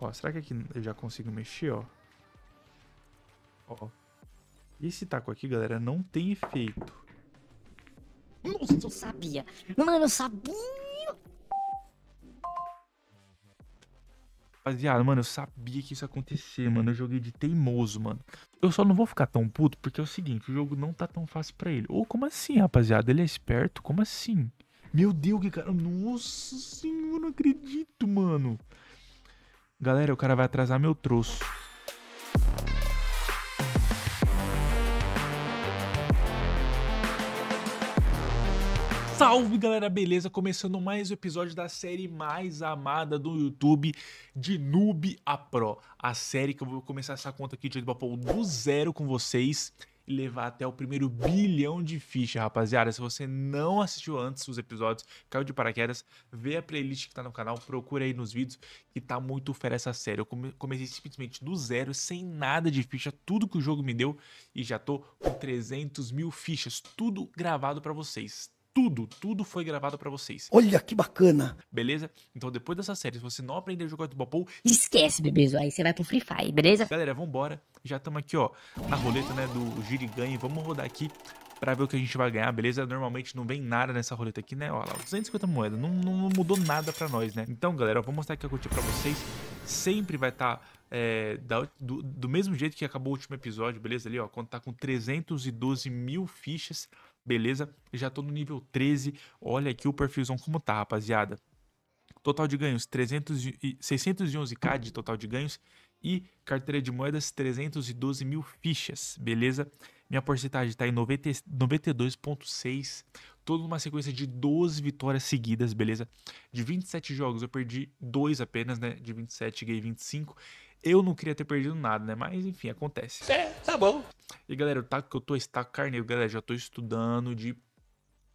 Ó, será que aqui eu já consigo mexer, ó? Ó. Esse taco aqui, galera, não tem efeito. Nossa, eu sabia. Mano, eu sabia. Rapaziada, mano, eu sabia que isso ia acontecer, mano. Eu joguei de teimoso, mano. Eu só não vou ficar tão puto porque é o seguinte, o jogo não tá tão fácil pra ele. Ou oh, como assim, rapaziada? Ele é esperto? Como assim? Meu Deus, que cara. Nossa senhora, eu não acredito, mano. Galera, o cara vai atrasar meu troço. Salve galera, beleza? Começando mais um episódio da série mais amada do YouTube de Noob a Pro. A série que eu vou começar essa conta aqui de Edbapol do zero com vocês e levar até o primeiro bilhão de ficha, rapaziada. Se você não assistiu antes os episódios, caiu de paraquedas, vê a playlist que tá no canal, procura aí nos vídeos, que tá muito fera essa série. Eu comecei simplesmente do zero, sem nada de ficha, tudo que o jogo me deu, e já tô com 300 mil fichas, tudo gravado para vocês tudo, tudo foi gravado para vocês. Olha que bacana. Beleza? Então depois dessa série, se você não aprender a jogar Dodgeball, esquece, bebezo, aí você vai pro Free Fire, beleza? Galera, vambora. Já estamos aqui, ó, na roleta, né, do giro e Vamos rodar aqui pra ver o que a gente vai ganhar, beleza? Normalmente não vem nada nessa roleta aqui, né? Olha lá, 250 moedas, não, não, não mudou nada pra nós, né? Então, galera, eu vou mostrar aqui a curtida pra vocês. Sempre vai estar tá, é, do, do mesmo jeito que acabou o último episódio, beleza? Ali, ó, quando tá com 312 mil fichas, beleza? Já tô no nível 13, olha aqui o perfilzão como tá, rapaziada. Total de ganhos, 300 e, 611k de total de ganhos e carteira de moedas, 312 mil fichas, beleza? Minha porcentagem tá em 92,6. Toda uma sequência de 12 vitórias seguidas, beleza? De 27 jogos, eu perdi 2 apenas, né? De 27, ganhei 25. Eu não queria ter perdido nada, né? Mas enfim, acontece. É, tá bom. E galera, o taco tá, que eu tô, esse taco carneiro, galera, já tô estudando de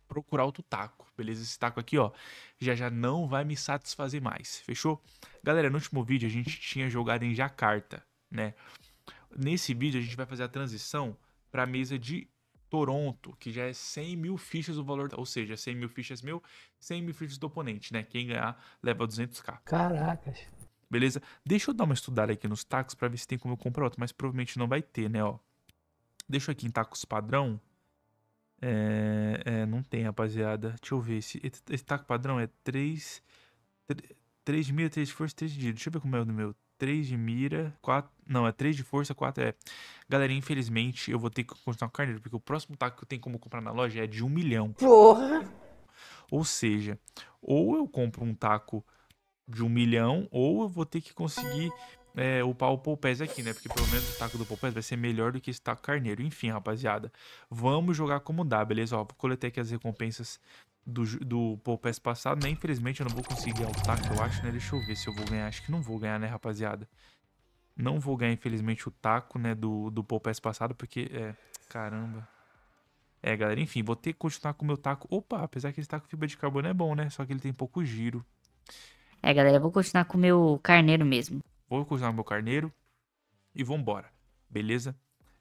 procurar outro taco, beleza? Esse taco aqui, ó, já já não vai me satisfazer mais, fechou? Galera, no último vídeo a gente tinha jogado em Jacarta, né? Nesse vídeo a gente vai fazer a transição para a mesa de Toronto, que já é 100 mil fichas o valor, ou seja, 100 mil fichas meu, 100 mil fichas do oponente, né? Quem ganhar leva 200k. Caracas beleza? Deixa eu dar uma estudada aqui nos tacos pra ver se tem como eu comprar outro, mas provavelmente não vai ter, né, ó. Deixa eu aqui em tacos padrão. É, é, não tem, rapaziada. Deixa eu ver. Esse, esse taco padrão é 3, 3, de mira, 3 de força, 3 de giro. Deixa eu ver como é o do meu. 3 de mira, 4. Não, é 3 de força, 4 é. Galera, infelizmente eu vou ter que continuar com o carneiro, porque o próximo taco que eu tenho como comprar na loja é de 1 milhão. Porra! Ou seja, ou eu compro um taco de um milhão, ou eu vou ter que conseguir é, upar o Poupés aqui, né? Porque pelo menos o taco do Poupés vai ser melhor do que esse taco carneiro. Enfim, rapaziada, vamos jogar como dá, beleza? Ó, coletar aqui as recompensas do, do Poupés passado, né? Infelizmente eu não vou conseguir o taco, eu acho, né? Deixa eu ver se eu vou ganhar. Acho que não vou ganhar, né, rapaziada? Não vou ganhar, infelizmente, o taco, né, do, do Poupés passado, porque, é... Caramba... É, galera, enfim, vou ter que continuar com o meu taco. Opa, apesar que esse taco fibra de carbono é bom, né? Só que ele tem pouco giro. É, galera, eu vou continuar com o meu carneiro mesmo. Vou continuar com o meu carneiro e vambora, beleza?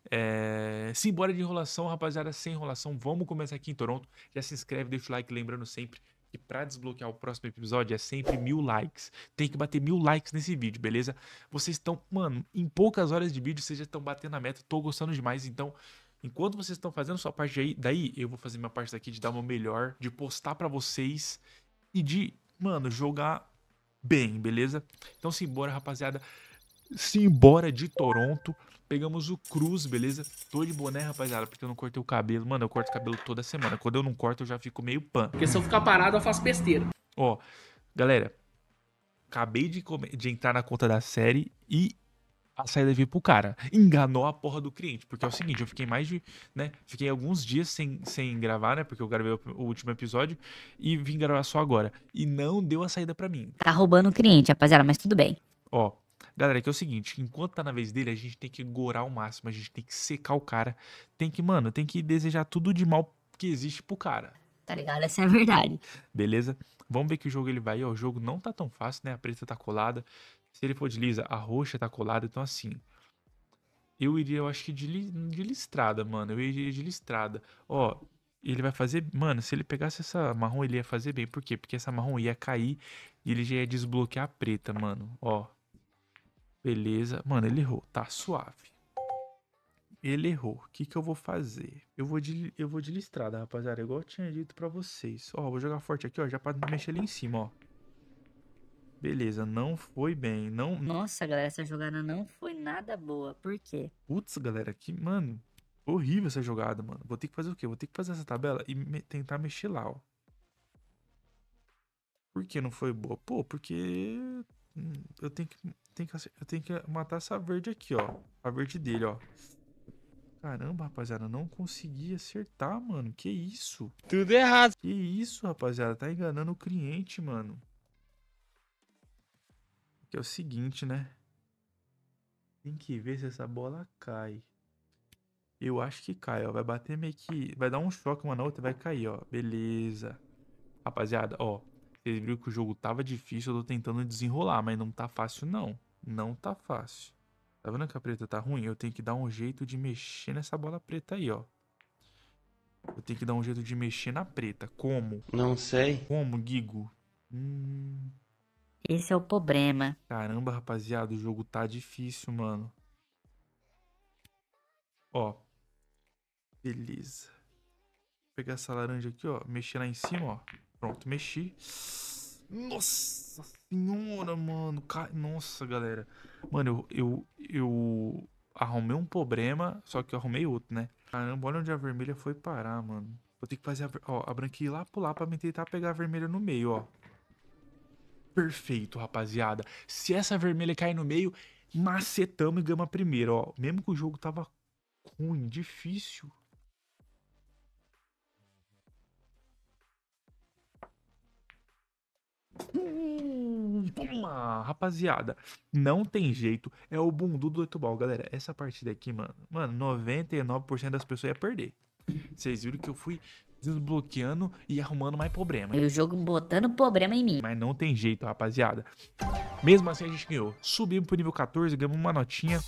É... Simbora de enrolação, rapaziada, sem enrolação, vamos começar aqui em Toronto. Já se inscreve, deixa o like, lembrando sempre que para desbloquear o próximo episódio é sempre mil likes. Tem que bater mil likes nesse vídeo, beleza? Vocês estão, mano, em poucas horas de vídeo vocês já estão batendo a meta, tô gostando demais, então... Enquanto vocês estão fazendo sua parte aí, daí eu vou fazer minha parte daqui de dar o meu melhor, de postar para vocês e de, mano, jogar bem, beleza? Então simbora, rapaziada. Simbora de Toronto. Pegamos o Cruz, beleza? Tô de boné, rapaziada, porque eu não cortei o cabelo. Mano, eu corto o cabelo toda semana. Quando eu não corto, eu já fico meio pan. Porque se eu ficar parado, eu faço besteira. Ó, galera, acabei de, de entrar na conta da série e a saída VIP pro cara. Enganou a porra do cliente. Porque é o seguinte, eu fiquei mais de. né? Fiquei alguns dias sem, sem gravar, né? Porque eu gravei o, o último episódio e vim gravar só agora. E não deu a saída para mim. Tá roubando o cliente, rapaziada, mas tudo bem. Ó, Galera, é que é o seguinte, enquanto tá na vez dele, a gente tem que gorar o máximo, a gente tem que secar o cara, tem que, mano, tem que desejar tudo de mal que existe pro cara. Tá ligado? Essa é a verdade. Beleza? Vamos ver que o jogo ele vai. Ó, o jogo não tá tão fácil, né? A preta tá colada. Se ele for de lisa, a roxa tá colada, então assim. Eu iria, eu acho que de, li, de listrada, mano. Eu iria de listrada. Ó, ele vai fazer. Mano, se ele pegasse essa marrom, ele ia fazer bem. Por quê? Porque essa marrom ia cair e ele já ia desbloquear a preta, mano. Ó. Beleza. Mano, ele errou. Tá suave. Ele errou. O que, que eu vou fazer? Eu vou de, eu vou de listrada, rapaziada. Igual eu tinha dito pra vocês. Ó, vou jogar forte aqui, ó. Já pra mexer ali em cima, ó. Beleza, não foi bem. Não... Nossa, galera, essa jogada não foi nada boa. Por quê? Putz, galera, que, mano, horrível essa jogada, mano. Vou ter que fazer o quê? Vou ter que fazer essa tabela e me... tentar mexer lá, ó. Por que não foi boa? Pô, porque hum, eu tenho que, tenho que, eu tenho que matar essa verde aqui, ó. A verde dele, ó. Caramba, rapaziada, não consegui acertar, mano. Que isso? Tudo errado. Que isso, rapaziada. Tá enganando o cliente, mano. Que é o seguinte, né? Tem que ver se essa bola cai. Eu acho que cai, ó. Vai bater meio que. Vai dar um choque uma na outra e vai cair, ó. Beleza. Rapaziada, ó. Vocês viram que o jogo tava difícil. Eu tô tentando desenrolar, mas não tá fácil, não. Não tá fácil. Tá vendo que a preta tá ruim? Eu tenho que dar um jeito de mexer nessa bola preta aí, ó. Eu tenho que dar um jeito de mexer na preta. Como? Não sei. Como, Guigo? Hum. Esse é o problema. Caramba, rapaziada, o jogo tá difícil, mano. Ó. Beleza. Vou pegar essa laranja aqui, ó. Mexer lá em cima, ó. Pronto, mexi. Nossa senhora, mano. Nossa, galera. Mano, eu, eu, eu arrumei um problema, só que eu arrumei outro, né? Caramba, olha onde a vermelha foi parar, mano. Vou ter que fazer a, ó, a branquinha ir lá pular pra me tentar pegar a vermelha no meio, ó perfeito, rapaziada. Se essa vermelha cair no meio, macetamos e gama primeiro, ó. Mesmo que o jogo tava ruim, difícil. Hum, toma, rapaziada. Não tem jeito. É o bundu do 8 ball, galera. Essa partida aqui, mano. Mano, 99% das pessoas ia perder. Vocês viram que eu fui desbloqueando e arrumando mais problema. E o jogo botando problema em mim. Mas não tem jeito, rapaziada. Mesmo assim a gente ganhou. Subimos pro nível 14, ganhamos uma notinha.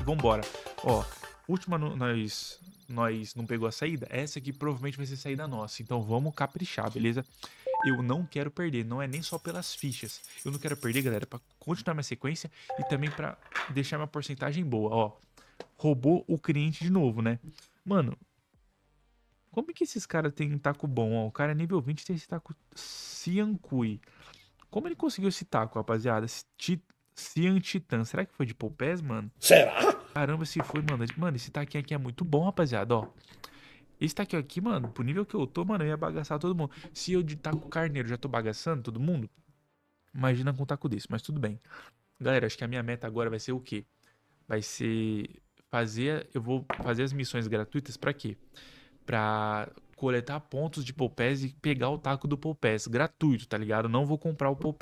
E vambora. Ó, última nós nós não pegou a saída, essa aqui provavelmente vai ser saída nossa. Então vamos caprichar, beleza? Eu não quero perder, não é nem só pelas fichas. Eu não quero perder, galera, para continuar minha sequência e também para deixar minha porcentagem boa, ó. Roubou o cliente de novo, né? Mano, como é que esses caras têm taco bom? Ó? O cara é nível 20 tem esse taco Ciancui. Como ele conseguiu esse taco, rapaziada? Cian Titan. Será que foi de Popés, mano? Será? Caramba, se foi, mano. Mano, esse taquinho aqui é muito bom, rapaziada, ó. Esse taquinho aqui, mano, pro nível que eu tô, mano, eu ia bagaçar todo mundo. Se eu de taco carneiro já tô bagaçando todo mundo, imagina com um taco desse, mas tudo bem. Galera, acho que a minha meta agora vai ser o quê? Vai ser fazer, eu vou fazer as missões gratuitas para quê? para coletar pontos de Paul e pegar o taco do Paul gratuito, tá ligado? Não vou comprar o Paul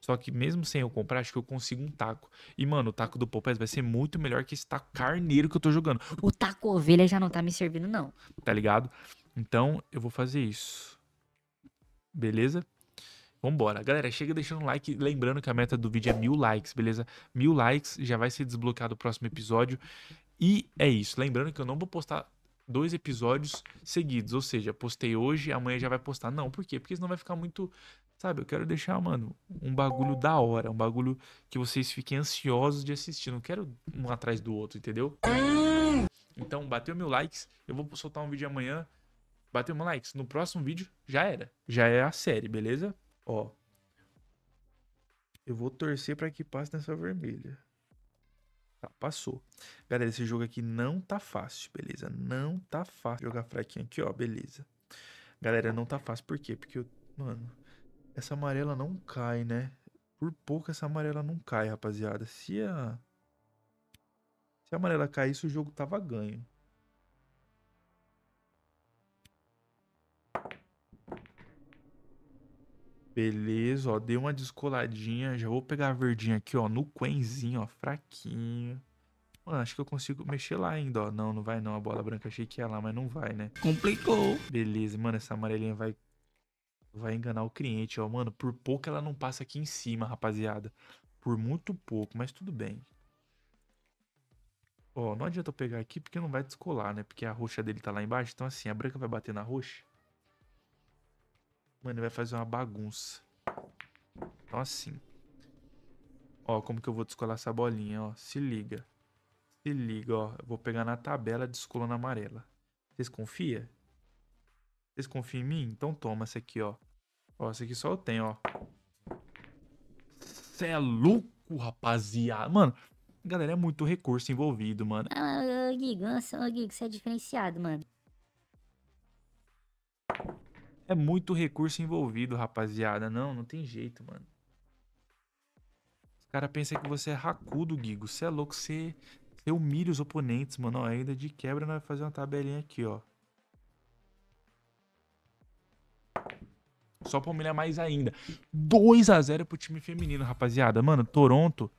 Só que mesmo sem eu comprar, acho que eu consigo um taco. E, mano, o taco do Paul vai ser muito melhor que esse taco carneiro que eu tô jogando. O taco ovelha já não tá me servindo, não. Tá ligado? Então, eu vou fazer isso. Beleza? Vambora. Galera, chega deixando um like. Lembrando que a meta do vídeo é mil likes, beleza? Mil likes já vai ser desbloqueado o próximo episódio. E é isso. Lembrando que eu não vou postar dois episódios seguidos. Ou seja, postei hoje, amanhã já vai postar. Não, por quê? Porque senão vai ficar muito. Sabe, eu quero deixar, mano, um bagulho da hora, um bagulho que vocês fiquem ansiosos de assistir. Não quero um atrás do outro, entendeu? Então, bateu mil likes, eu vou soltar um vídeo amanhã. Bateu mil likes. No próximo vídeo, já era. Já é a série, beleza? Ó. Eu vou torcer para que passe nessa vermelha. Tá, passou. Galera, esse jogo aqui não tá fácil, beleza? Não tá fácil jogar fraquinho aqui, ó, beleza. Galera, não tá fácil, por quê? Porque, eu, mano, essa amarela não cai, né? Por pouco essa amarela não cai, rapaziada. Se a... Se a amarela caísse, o jogo tava ganho. Beleza, ó, dei uma descoladinha. Já vou pegar a verdinha aqui, ó, no quenzinho, ó, fraquinho. Mano, acho que eu consigo mexer lá ainda, ó. Não, não vai não, a bola branca achei que ia lá, mas não vai, né? Complicou. Beleza, mano, essa amarelinha vai vai enganar o cliente, ó. Mano, por pouco ela não passa aqui em cima, rapaziada. Por muito pouco, mas tudo bem. Ó, não adianta eu pegar aqui porque não vai descolar, né? Porque a roxa dele tá lá embaixo. Então, assim, a branca vai bater na roxa. Mano, vai fazer uma bagunça. Então assim. Ó, como que eu vou descolar essa bolinha, ó. Se liga. Se liga, ó. Eu vou pegar na tabela descolando na amarela. Vocês confiam? Vocês confiam em mim? Então toma essa aqui, ó. Ó, essa aqui só eu tenho, ó. Cê é louco, rapaziada. Mano, galera, é muito recurso envolvido, mano. Ah, Guigo, nossa, você é diferenciado, mano. É muito recurso envolvido, rapaziada. Não, não tem jeito, mano. Os caras pensam que você é racudo, Guigo. Você é louco, você, você humilha os oponentes, mano. Ó, ainda de quebra, nós vamos fazer uma tabelinha aqui, ó. Só pra humilhar mais ainda. 2 a 0 pro time feminino, rapaziada. Mano, Toronto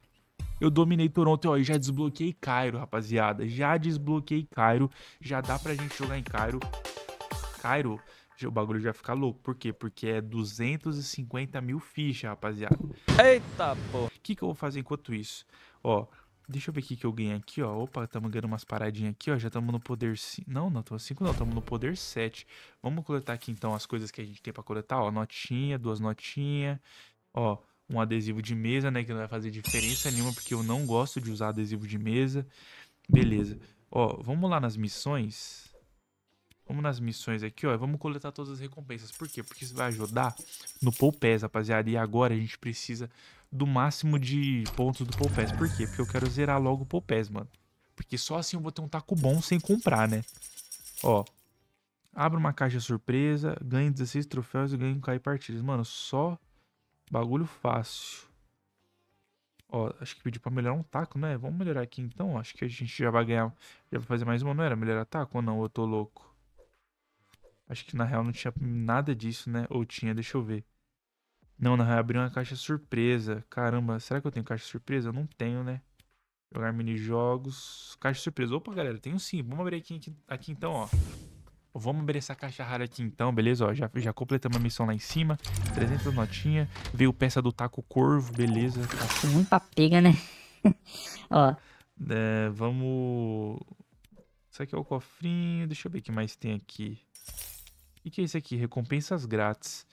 eu dominei Toronto, ó, e já desbloqueei Cairo, rapaziada. Já desbloqueei Cairo, já dá pra gente jogar em Cairo. Cairo o bagulho já fica louco. Por quê? Porque é 250 mil fichas, rapaziada. Eita, pô! O que, que eu vou fazer enquanto isso? Ó, deixa eu ver o que, que eu ganhei aqui, ó. Opa, estamos ganhando umas paradinhas aqui, ó. Já estamos no poder 5. Não, não, estamos 5 não, estamos no poder 7. Vamos coletar aqui, então, as coisas que a gente tem pra coletar, ó. Notinha, duas notinhas, ó. Um adesivo de mesa, né, que não vai fazer diferença nenhuma, porque eu não gosto de usar adesivo de mesa. Beleza. Ó, vamos lá nas missões. Vamos nas missões aqui, ó. Vamos coletar todas as recompensas. Por quê? Porque isso vai ajudar no Poupés, rapaziada. E agora a gente precisa do máximo de pontos do Poupés. Por quê? Porque eu quero zerar logo o Poupés, mano. Porque só assim eu vou ter um taco bom sem comprar, né? Ó. Abra uma caixa surpresa, ganhe 16 troféus e ganhe cair partidas. Mano, só bagulho fácil. Ó, acho que pediu pra melhorar um taco, né? Vamos melhorar aqui então. Acho que a gente já vai ganhar. Já vai fazer mais uma, não era? Melhorar taco ou não? Eu tô louco. Acho que na real não tinha nada disso, né? Ou tinha, deixa eu ver. Não, na real abriu uma caixa surpresa. Caramba, será que eu tenho caixa surpresa? Eu não tenho, né? Jogar mini jogos. Caixa surpresa. Opa, galera, tenho sim. Vamos abrir aqui, aqui, aqui então, ó. Vamos abrir essa caixa rara aqui então, beleza? Ó, já, já completamos a missão lá em cima. 300 notinhas. Veio peça do taco corvo, beleza. Tá. Muita pega, né? Ó. É, vamos... Isso aqui é o cofrinho. Deixa eu ver o que mais tem aqui que, que é isso aqui? Recompensas grátis.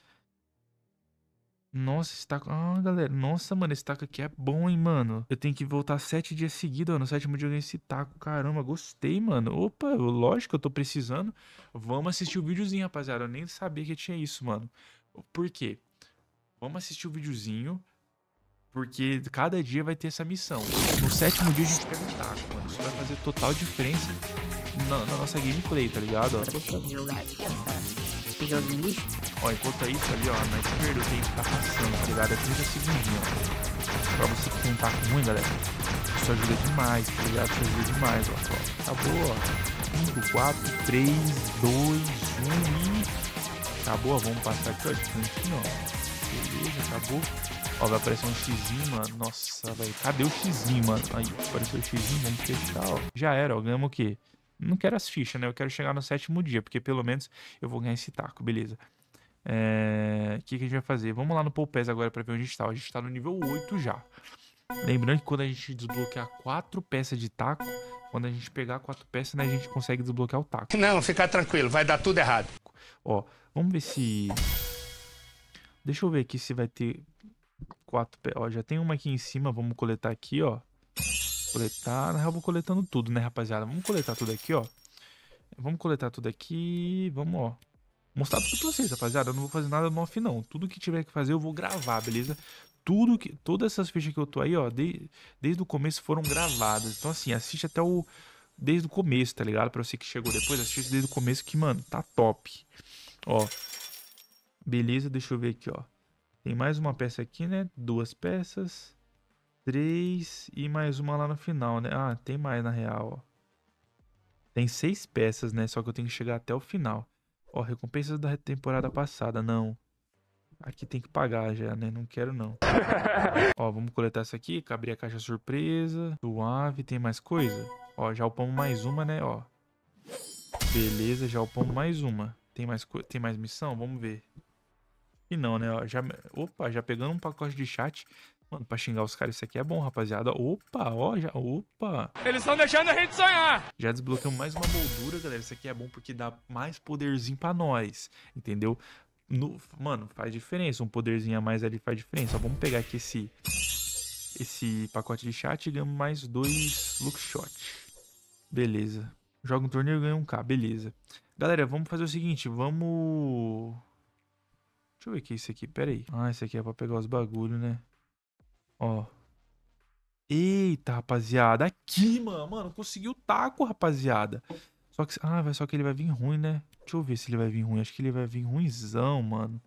Nossa, esse taco. Ah, galera. Nossa, mano, esse taco aqui é bom, hein, mano. Eu tenho que voltar sete dias seguidos, ó. No sétimo dia eu ganhei esse taco. Caramba, gostei, mano. Opa, lógico, eu tô precisando. Vamos assistir o videozinho, rapaziada. Eu nem sabia que tinha isso, mano. Por quê? Vamos assistir o videozinho. Porque cada dia vai ter essa missão. No sétimo dia a gente pega um taco, mano. Isso vai fazer total diferença na, na nossa gameplay, tá ligado? Ó, enquanto isso tá ali, ó, na esquerda o tempo tá passando, tá ligado? É 30 segundinhos, ó. Pra você que tem um taco ruim, galera, isso ajuda demais, tá ligado? Isso ajuda demais, ó. ó. Acabou, ó. 5, 4, 3, 2, 1 e... Acabou, ó. Vamos passar aqui, ó. De cantinho, ó. Beleza, acabou. Ó, vai aparecer um xizinho, mano. Nossa, velho. Cadê o xizinho, mano? Aí, apareceu o xizinho, vamos testar, ó. Já era, ó. Ganhamos o quê? Não quero as fichas, né? Eu quero chegar no sétimo dia, porque pelo menos eu vou ganhar esse taco, beleza. É... O que, que a gente vai fazer? Vamos lá no Poupés agora pra ver onde a gente tá. A gente tá no nível 8 já. Lembrando que quando a gente desbloquear quatro peças de taco, quando a gente pegar quatro peças, né, a gente consegue desbloquear o taco. Não, fica tranquilo, vai dar tudo errado. Ó, vamos ver se... Deixa eu ver aqui se vai ter quatro ó, já tem uma aqui em cima, vamos coletar aqui, ó. Coletar, na real vou coletando tudo, né, rapaziada? Vamos coletar tudo aqui, ó. Vamos coletar tudo aqui, vamos, ó. Mostrar tudo pra vocês, rapaziada. Eu não vou fazer nada no off, não. Tudo que tiver que fazer eu vou gravar, beleza? Tudo que, todas essas fichas que eu tô aí, ó, de, desde o começo foram gravadas. Então, assim, assiste até o... Desde o começo, tá ligado? Pra você que chegou depois, assiste desde o começo que, mano, tá top. Ó, Beleza, deixa eu ver aqui, ó. Tem mais uma peça aqui, né? Duas peças. Três e mais uma lá no final, né? Ah, tem mais na real, ó. Tem seis peças, né? Só que eu tenho que chegar até o final. Ó, recompensas da temporada passada, não. Aqui tem que pagar já, né? Não quero não. Ó, vamos coletar essa aqui. Abrir a caixa surpresa. Suave, tem mais coisa? Ó, já upamos mais uma, né? Ó. Beleza, já upamos mais uma. Tem mais, tem mais missão? Vamos ver. E não, né? Já, opa, já pegando um pacote de chat. Mano, pra xingar os caras, isso aqui é bom, rapaziada. Opa, ó, já. Opa! Eles estão deixando a gente sonhar! Já desbloqueamos mais uma moldura, galera. Isso aqui é bom porque dá mais poderzinho pra nós. Entendeu? No, mano, faz diferença. Um poderzinho a mais ali faz diferença. Ó, vamos pegar aqui esse, esse pacote de chat e ganhamos mais dois look shot. Beleza. Joga um torneio e ganha um K. Beleza. Galera, vamos fazer o seguinte. Vamos Deixa eu ver o que é isso aqui. Pera aí. Ah, isso aqui é pra pegar os bagulho, né? Ó. Eita, rapaziada. Aqui, mano. Mano, conseguiu o taco, rapaziada. Só que... Ah, só que ele vai vir ruim, né? Deixa eu ver se ele vai vir ruim. Acho que ele vai vir ruimzão, mano.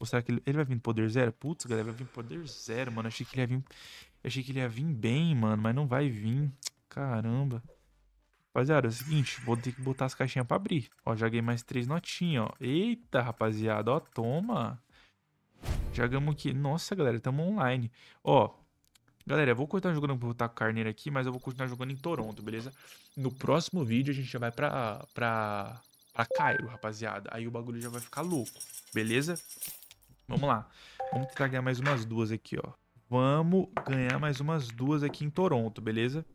Ou será que ele, ele vai vir poder zero? Putz, galera, vai vir poder zero, mano. Achei que ele ia vir... Achei que ele ia vir bem, mano. Mas não vai vir. Caramba. Rapaziada, é o seguinte, vou ter que botar as caixinhas pra abrir. Ó, joguei mais três notinhas, ó. Eita, rapaziada, ó, toma. Jogamos aqui. Nossa, galera, tamo online. Ó, Galera, eu vou continuar jogando pro botar Carneiro aqui, mas eu vou continuar jogando em Toronto, beleza? No próximo vídeo a gente já vai pra, pra, pra Cairo, rapaziada. Aí o bagulho já vai ficar louco, beleza? Vamos lá. Vamos tentar ganhar mais umas duas aqui, ó. Vamos ganhar mais umas duas aqui em Toronto, beleza?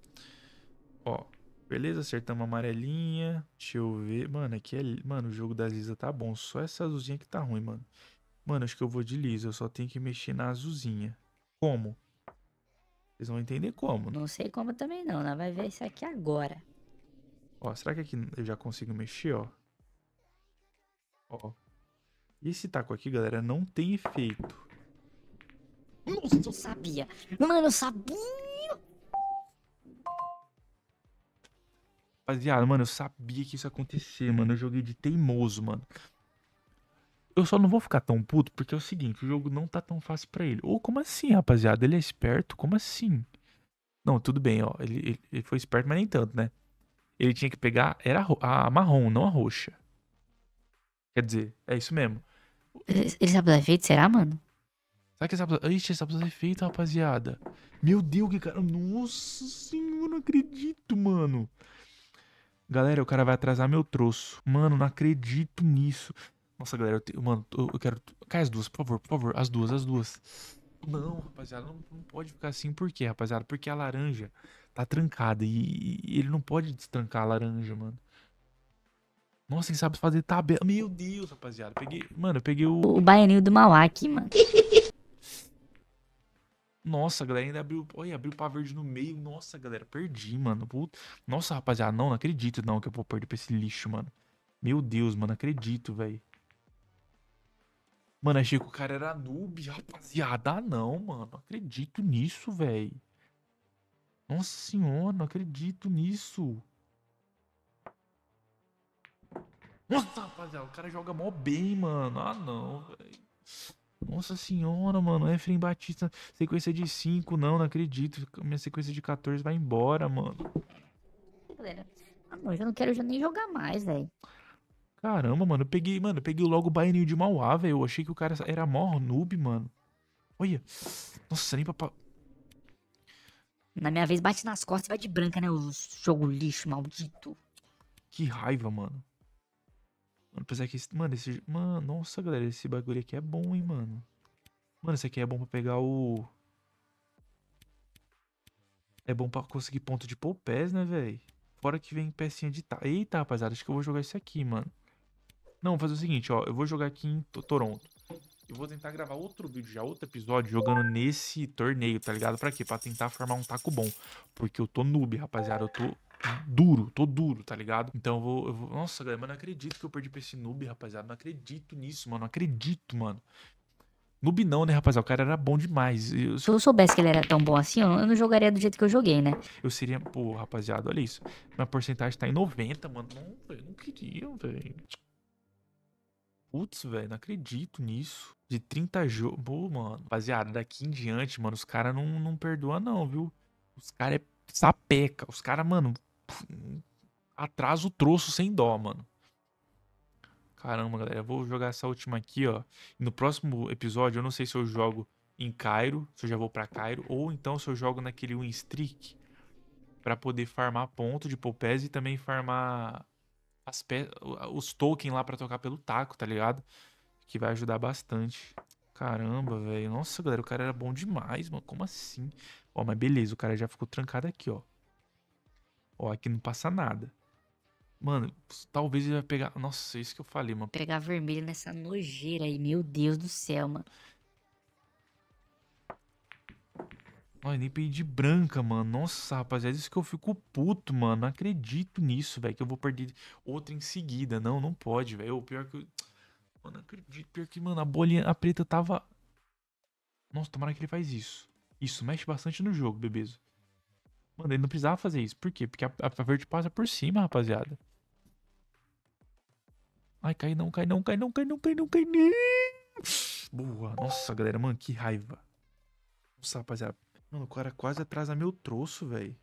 Ó, Beleza, acertamos a amarelinha. Deixa eu ver. Mano, aqui é. Mano, o jogo da Lisa tá bom. Só essa azulzinha que tá ruim, mano. Mano, acho que eu vou de Lisa. Eu só tenho que mexer na azulzinha. Como? Vocês vão entender como. Não sei como também não. Nós né? vai ver isso aqui agora. Ó, será que aqui eu já consigo mexer, ó? Ó. E esse taco aqui, galera, não tem efeito. Nossa! Eu sabia. Mano, eu sabia! Rapaziada, mano, eu sabia que isso ia acontecer, mano. Eu joguei de teimoso, mano. Eu só não vou ficar tão puto porque é o seguinte, o jogo não tá tão fácil para ele. Ou como assim, rapaziada? Ele é esperto? Como assim? Não, tudo bem, ó. Ele, ele, ele foi esperto, mas nem tanto, né? Ele tinha que pegar era a, a marrom, não a roxa. Quer dizer, é isso mesmo. Ele, sabe usar efeito, será, mano? Será que ele sabe Ixi, ele sabe usar efeito, rapaziada. Meu Deus, que cara... Nossa senhora, não acredito, mano. Galera, o cara vai atrasar meu troço. Mano, não acredito nisso. Nossa, galera, eu te... mano, eu quero. Cai as duas, por favor, por favor. As duas, as duas. Não, rapaziada, não, não pode ficar assim. Por quê, rapaziada? Porque a laranja tá trancada e, e ele não pode destrancar a laranja, mano. Nossa, ele sabe fazer tabela. Meu Deus, rapaziada. Peguei, mano, eu peguei o. O baianinho do Mauá aqui, mano. Nossa, galera, ainda abriu. Olha, abriu pra verde no meio. Nossa, galera, perdi, mano. Puta. Nossa, rapaziada, não, não acredito não que eu vou perder pra esse lixo, mano. Meu Deus, mano, acredito, velho. Mano, achei que o cara era noob, rapaziada. Ah, não, mano. Não acredito nisso, velho. Nossa senhora, não acredito nisso. Nossa, rapaziada, o cara joga mó bem, mano. Ah, não, velho. Nossa senhora, mano, Efraim Batista, sequência de 5, não, não acredito. Minha sequência de 14 vai embora, mano. Galera, amor, eu não quero já nem jogar mais, velho. Caramba, mano, eu peguei, mano, eu peguei logo o Baianinho de Mauá, velho. Eu achei que o cara era mó noob, mano. Olha. Nossa, nem pra... Na minha vez, bate nas costas e vai de branca, né? O jogo lixo, maldito. Que raiva, mano. Apesar que, esse, mano, esse... Mano, nossa, galera, esse bagulho aqui é bom, hein, mano. Mano, esse aqui é bom pra pegar o... É bom pra conseguir ponto de poupés, né, velho? Fora que vem pecinha de... Ta... Eita, rapaziada, acho que eu vou jogar isso aqui, mano. Não, vou fazer o seguinte, ó. Eu vou jogar aqui em Toronto. Eu vou tentar gravar outro vídeo, já outro episódio, jogando nesse torneio, tá ligado? Pra quê? Pra tentar formar um taco bom. Porque eu tô noob, rapaziada. Eu tô duro, tô duro, tá ligado? Então eu vou, eu vou. Nossa, galera, mas não acredito que eu perdi pra esse noob, rapaziada. Não acredito nisso, mano. Não acredito, mano. Noob não, né, rapaziada? O cara era bom demais. Eu... Se eu soubesse que ele era tão bom assim, eu não jogaria do jeito que eu joguei, né? Eu seria... Pô, rapaziada, olha isso. Minha porcentagem tá em 90, mano. Não, eu não queria, velho. Putz, velho, não acredito nisso. De 30 jogos... Pô, mano. Rapaziada, daqui em diante, mano, os caras não, não perdoam não, viu? Os caras é sapeca. Os caras, mano, atrasa o troço sem dó, mano. Caramba, galera, vou jogar essa última aqui, ó. E no próximo episódio, eu não sei se eu jogo em Cairo, se eu já vou para Cairo, ou então se eu jogo naquele win streak para poder farmar ponto de popés e também farmar as pe... os tokens lá para tocar pelo taco, tá ligado? Que vai ajudar bastante. Caramba, velho. Nossa, galera, o cara era bom demais, mano. Como assim? Ó, mas beleza, o cara já ficou trancado aqui, ó. Ó, aqui não passa nada. Mano, talvez ele vai pegar. Nossa, é isso que eu falei, mano. Pegar vermelho nessa nojeira aí, meu Deus do céu, mano. Ai, nem peguei de branca, mano. Nossa, rapaziada, é isso que eu fico puto, mano. Não acredito nisso, velho. Que eu vou perder outra em seguida. Não, não pode, velho. O pior que. Eu... Mano, não acredito. Pior que, mano, a bolinha, a preta tava. Nossa, tomara que ele faz isso. Isso mexe bastante no jogo, bebezo. Mano, ele não precisava fazer isso. Por quê? Porque a, a verde passa por cima, rapaziada. Ai, cai não, cai não, cai não, cai não, cai não, cai não. Boa. Nossa, galera, mano, que raiva. Nossa, rapaziada. Mano, o cara quase atrasa meu troço, velho.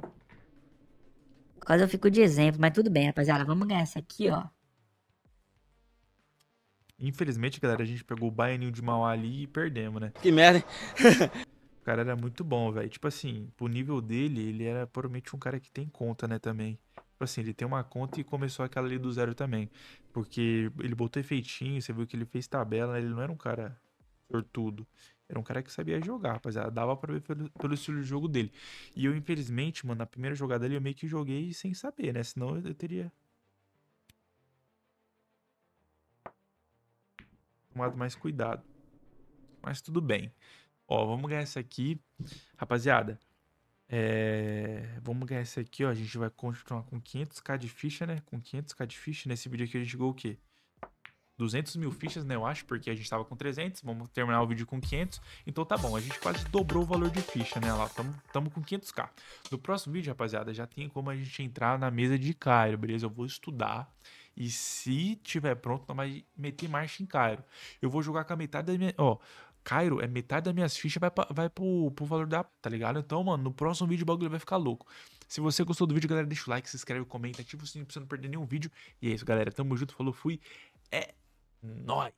Quase eu fico de exemplo, mas tudo bem, rapaziada. Vamos ganhar essa aqui, ó. Infelizmente, galera, a gente pegou o Baianinho de Mauá ali e perdemos, né? Que merda, hein? O cara era muito bom, velho. Tipo assim, pro nível dele, ele era provavelmente um cara que tem conta, né, também. Tipo assim, ele tem uma conta e começou aquela ali do zero também. Porque ele botou efeitinho, você viu que ele fez tabela, né? ele não era um cara sortudo. Era um cara que sabia jogar, rapaziada. Dava pra ver pelo, pelo, estilo de jogo dele. E eu, infelizmente, mano, na primeira jogada ali eu meio que joguei sem saber, né? Senão eu, eu teria. tomado mais cuidado. Mas tudo bem. Ó, vamos ganhar essa aqui. Rapaziada, é... vamos ganhar essa aqui, ó. A gente vai continuar com 500k de ficha, né? Com 500k de ficha. Nesse vídeo aqui a gente chegou o quê? 200 mil fichas, né? Eu acho, porque a gente tava com 300. Vamos terminar o vídeo com 500. Então tá bom, a gente quase dobrou o valor de ficha, né? Lá, tamo, tamo com 500k. No próximo vídeo, rapaziada, já tem como a gente entrar na mesa de Cairo, beleza? Eu vou estudar. E se tiver pronto, nós vamos meter marcha em Cairo. Eu vou jogar com a metade da minha. Ó, Cairo, é metade das minhas fichas vai, pra, vai pro, pro valor da, tá ligado? Então, mano, no próximo vídeo o bagulho vai ficar louco. Se você gostou do vídeo, galera, deixa o like, se inscreve, comenta, ativa o sininho pra você não perder nenhum vídeo. E é isso, galera. Tamo junto, falou, fui. É nóis!